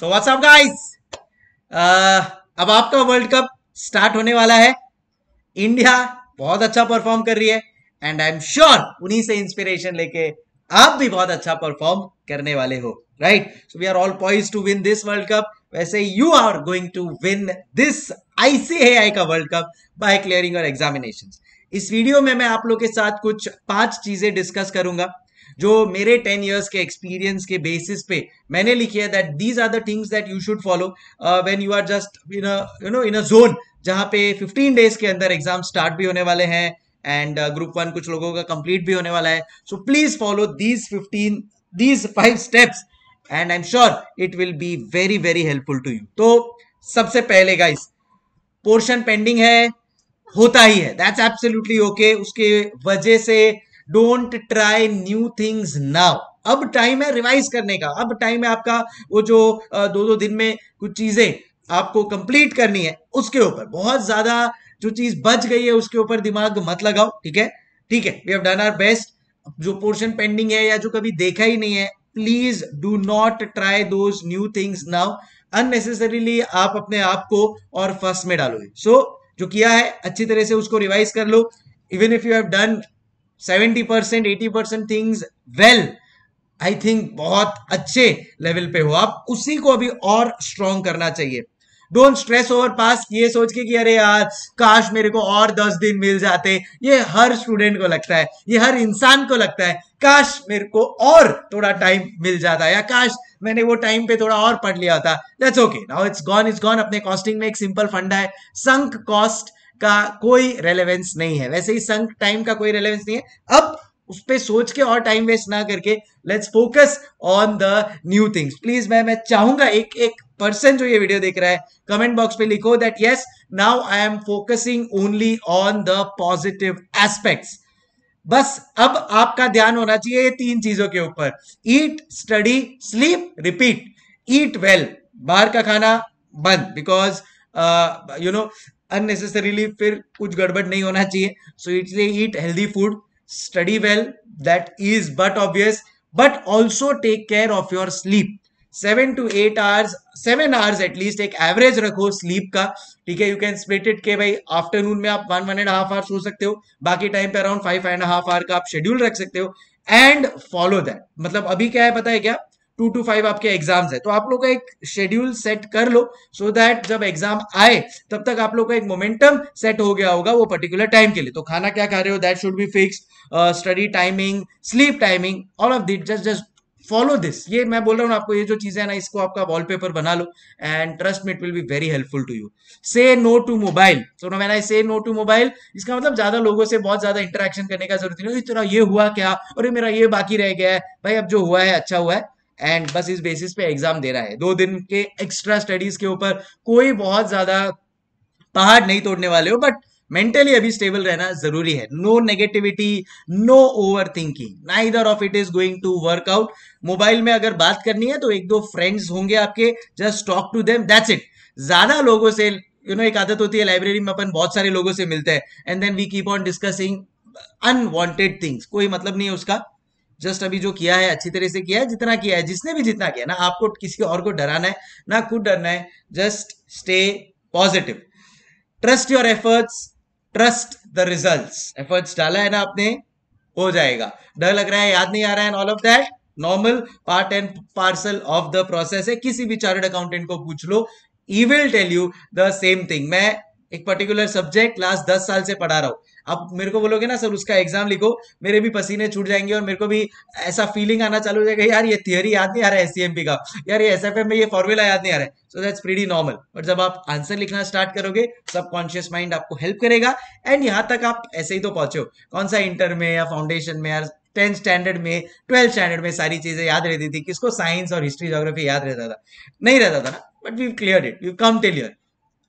So what's up guys अब आपका world cup start होने वाला है इंडिया बहुत अच्छा परफॉर्म कर रही है एंड आई एम श्योर उन्हीं से इंस्पिरेशन लेके आप भी बहुत अच्छा परफॉर्म करने वाले हो right so we are all poised to win this world cup वैसे you are going to win this ICAI का वर्ल्ड कप बाय क्लियरिंग और एग्जामिनेशन इस वीडियो में मैं आप लोग के साथ कुछ पांच चीजें डिस्कस करूंगा जो मेरे टेन ईयर्स के एक्सपीरियंस के बेसिस पे मैंने लिखी है that these are the things that you should follow when you are just in you know in a zone जहाँ पे फिफ्टीन डेज के अंदर एग्जाम स्टार्ट भी होने वाले हैं एंड ग्रुप वन कुछ लोगों का कंप्लीट भी होने वाला है so please follow these fifteen these five steps and I am sure it will be very very helpful to you तो सबसे पहले गाइस पोर्शन पेंडिंग है होता ही है दैट्स एब्सोल्युटली ओके उसके वजह से don't try new things now अब टाइम है रिवाइज करने का अब टाइम है आपका वो जो दो दो दिन में कुछ चीजें आपको कंप्लीट करनी है उसके ऊपर बहुत ज्यादा जो चीज बच गई है उसके ऊपर दिमाग मत लगाओ ठीक है ठीक है we have done our best जो पोर्शन पेंडिंग है या जो कभी देखा ही नहीं है please do not try those new things now unnecessarily आप अपने आप को और फर्स्ट में डालोगे सो so, जो किया है अच्छी तरह से उसको रिवाइज कर लो even if you have done seventy percent eighty percent things well I think बहुत अच्छे लेवल पे हो आप उसी को अभी और स्ट्रॉन्ग करना चाहिए डोंट स्ट्रेस ओवर पास ये सोच के कि अरे यार काश मेरे को और दस दिन मिल जाते ये हर स्टूडेंट को लगता है ये हर इंसान को लगता है काश मेरे को और थोड़ा टाइम मिल जाता या काश मैंने वो टाइम पे थोड़ा और पढ़ लिया था that's okay now it's gone it's gone अपने कॉस्टिंग में एक सिंपल फंडा है संक कॉस्ट का कोई रेलेवेंस नहीं है वैसे ही संक टाइम का कोई रेलेवेंस नहीं है अब उस पर सोच के और टाइम वेस्ट ना करके let's focus on the new things please मैं मैं चाहूंगा एक एक पर्सन जो ये वीडियो देख रहा है कमेंट बॉक्स पे लिखो that yes now I am focusing only on the positive aspects बस अब आपका ध्यान होना चाहिए ये तीन चीजों के ऊपर eat study sleep repeat eat well बाहर का खाना बंद बिकॉज यू नो अननेसेसरीली फिर कुछ गड़बड़ नहीं होना चाहिए सो इसलिए eat healthy food study well that is but obvious but also take care of your sleep seven to eight hours seven hours at least एक एवरेज रखो स्लीप का ठीक है यू कैन स्प्लिट इट के भाई आफ्टरनून में आप one one and half hours हो सकते हो बाकी टाइम पे around five and half hour का आप शेड्यूल रख सकते हो एंड फॉलो दैट मतलब अभी क्या है पता है क्या टू टू फाइव आपके एग्जाम्स है तो आप लोग का एक शेड्यूल सेट कर लो सो so दैट जब एग्जाम आए तब तक आप लोग का एक मोमेंटम सेट हो गया होगा वो पर्टिकुलर टाइम के लिए तो खाना क्या खा रहे हो that should be fix study timing sleep timing all of that just just follow this ये मैं बोल रहा हूँ आपको ये जो चीजें ना इसको आपका वॉलपेपर बना लो and trust me will be very helpful to you say no to mobile तो man I say no to mobile इसका मतलब ज्यादा लोगों से बहुत ज्यादा इंटरेक्शन करने का जरूरत नहीं इतना ये हुआ क्या और ये मेरा ये बाकी रह गया है भाई अब जो हुआ है अच्छा हुआ है एंड बस इस बेसिस पे एग्जाम दे रहा है दो दिन के एक्स्ट्रा स्टडीज के ऊपर कोई बहुत ज्यादा पहाड़ नहीं तोड़ने वाले हो बट मेंटली अभी स्टेबल रहना जरूरी है no negativity no over thinking neither of it is going to work out mobile में अगर बात करनी है तो एक दो फ्रेंड्स होंगे आपके just talk to them that's it ज्यादा लोगों से यू you नो know, एक आदत होती है लाइब्रेरी में अपन बहुत सारे लोगों से मिलते हैं and then we keep on discussing unwanted things कोई मतलब नहीं है उसका जस्ट अभी जो किया है अच्छी तरह से किया है जितना किया है जिसने भी जितना किया ना आपको किसी और को डराना है ना खुद डरना है just stay positive trust your efforts trust the result efforts डाला है ना आपने हो जाएगा डर लग रहा है याद नहीं आ रहा है all of that normal part and parcel of the process है किसी भी चार्टेड अकाउंटेंट को पूछ लो he will tell you the same thing मैं एक पर्टिकुलर सब्जेक्ट लास्ट दस साल से पढ़ा रहा हूं आप मेरे को बोलोगे ना सर उसका एग्जाम लिखो मेरे भी पसीने छूट जाएंगे और मेरे को भी ऐसा फीलिंग आना चालू हो जाएगा यार ये थियोरी याद नहीं आ रहा है एस का यार ये एस में ये फॉर्मूला याद नहीं आ रहा है सो दैट्स प्रीडी नॉर्मल और जब आप आंसर लिखना स्टार्ट करोगे सब कॉन्शियस माइंड आपको हेल्प करेगा एंड यहाँ तक आप ऐसे ही तो पहुंचो कौन सा इंटर में या फाउंडेशन में यार टेंथ स्टैंडर्ड में ट्वेल्थ स्टैंडर्ड में सारी चीजें याद रहती थी किसको साइंस और हिस्ट्री जोग्राफी याद रहता था नहीं रहता था ना but we clear it you come tell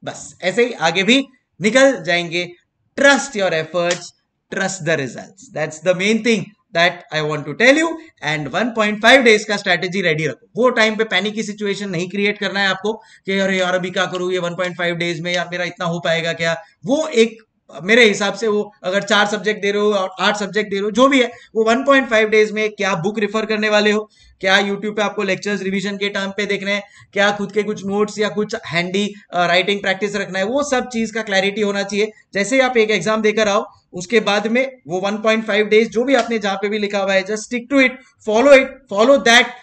बस ऐसे ही आगे भी निकल जाएंगे trust your efforts, trust the results. That's the main thing that I want to tell you. And 1.5 days ka strategy ready rakho wo time pe panic ki situation nahi create karna hai aapko कि are yaar abhi kya karu ye 1.5 days mein yaar mera itna ho payega kya wo ek मेरे हिसाब से वो अगर चार subject they रहे हो और आठ सब्जेक्ट दे रहे हो जो भी है वो 1.5 डेज में क्या बुक रिफर करने वाले हो क्या यूट्यूब पे आपको लेक्चर्स रिवीजन के टर्म पे देखने हैं क्या खुद के कुछ नोट्स या कुछ हैंडी राइटिंग प्रैक्टिस रखना है वो सब चीज का क्लैरिटी होना चाहिए जैसे ही आप एक एग्जाम देकर आओ उसके बाद में वो वन डेज जो भी आपने जहां पे भी लिखा हुआ है just stick to it follow it follow that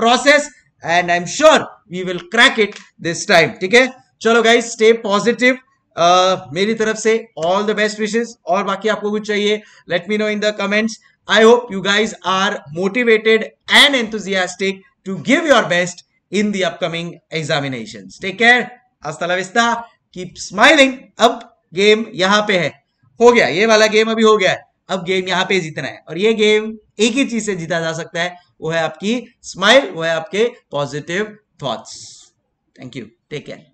process and I am sure we will crack it this time ठीक है चलो गाइज स्टे पॉजिटिव uh, मेरी तरफ से ऑल द बेस्ट विशेष और बाकी आपको कुछ चाहिए let me know in the comments I hope you guys are motivated and enthusiastic to give your best in the upcoming examination take care हस्ता लविस्ता कीप स्माइलिंग अब गेम यहां पे है हो गया ये वाला गेम अभी हो गया है अब गेम यहां पे जीतना है और ये गेम एक ही चीज से जीता जा सकता है वो है आपकी स्माइल वो है आपके positive thoughts thank you take care